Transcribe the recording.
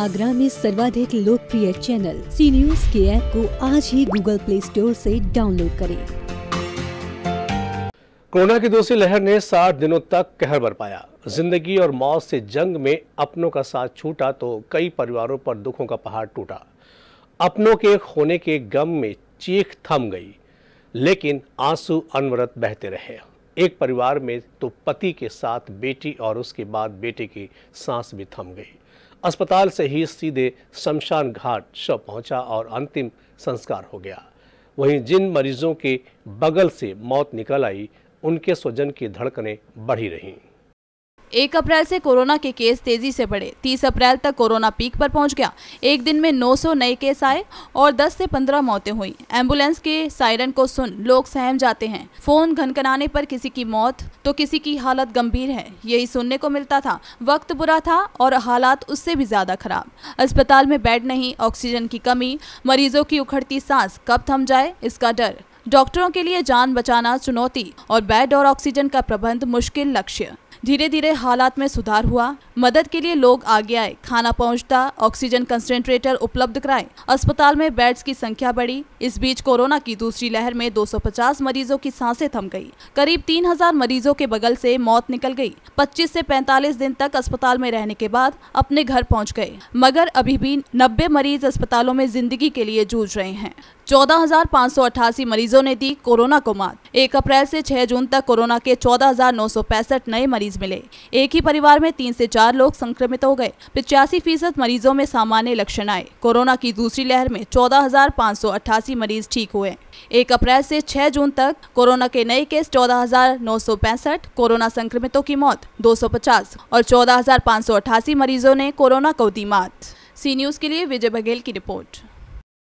आगरा में सर्वाधिक लोकप्रिय चैनल सी न्यूज के ऐप को आज ही गूगल प्ले स्टोर से डाउनलोड करें कोरोना की दूसरी लहर ने सात दिनों तक कहर बरपाया जिंदगी और मौत से जंग में अपनों का साथ छूटा तो कई परिवारों पर दुखों का पहाड़ टूटा अपनों के खोने के गम में चीख थम गई लेकिन आंसू अनवरत बहते रहे एक परिवार में तो पति के साथ बेटी और उसके बाद बेटे की सांस भी थम गई अस्पताल से ही सीधे शमशान घाट शव पहुंचा और अंतिम संस्कार हो गया वहीं जिन मरीजों के बगल से मौत निकल आई उनके स्वजन की धड़कनें बढ़ी रहीं एक अप्रैल से कोरोना के केस तेजी से बढ़े तीस अप्रैल तक कोरोना पीक पर पहुंच गया एक दिन में 900 नए केस आए और 10 से 15 मौतें हुई एम्बुलेंस के सायरन को सुन लोग सहम जाते हैं फोन घनकनाने पर किसी की मौत तो किसी की हालत गंभीर है यही सुनने को मिलता था वक्त बुरा था और हालात उससे भी ज्यादा खराब अस्पताल में बेड नहीं ऑक्सीजन की कमी मरीजों की उखड़ती सांस कब थम जाए इसका डर डॉक्टरों के लिए जान बचाना चुनौती और बेड और ऑक्सीजन का प्रबंध मुश्किल लक्ष्य धीरे धीरे हालात में सुधार हुआ मदद के लिए लोग आगे आए खाना पहुंचता ऑक्सीजन कंसेंट्रेटर उपलब्ध कराए अस्पताल में बेड्स की संख्या बढ़ी इस बीच कोरोना की दूसरी लहर में 250 मरीजों की सांसें थम गई करीब 3000 मरीजों के बगल से मौत निकल गई 25 से 45 दिन तक अस्पताल में रहने के बाद अपने घर पहुँच गए मगर अभी भी नब्बे मरीज अस्पतालों में जिंदगी के लिए जूझ रहे हैं 14,588 मरीजों ने दी कोरोना को मात एक अप्रैल से 6 जून तक कोरोना के 14,965 नए मरीज मिले एक ही परिवार में तीन से चार लोग संक्रमित हो गए पिचासी फीसद मरीजों में सामान्य लक्षण आए कोरोना की दूसरी लहर में 14,588 मरीज ठीक हुए एक अप्रैल से 6 जून तक कोरोना के नए केस 14,965 कोरोना संक्रमितों की मौत दो और चौदह मरीजों ने कोरोना को दी मात सी न्यूज के लिए विजय बघेल की रिपोर्ट